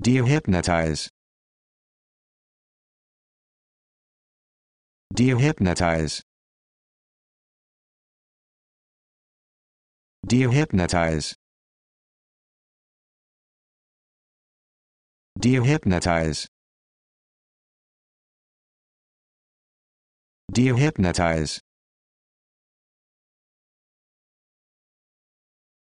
Dehypnotize. Dehypnotize. Dehypnotize. Dehypnotize. Dehypnotize.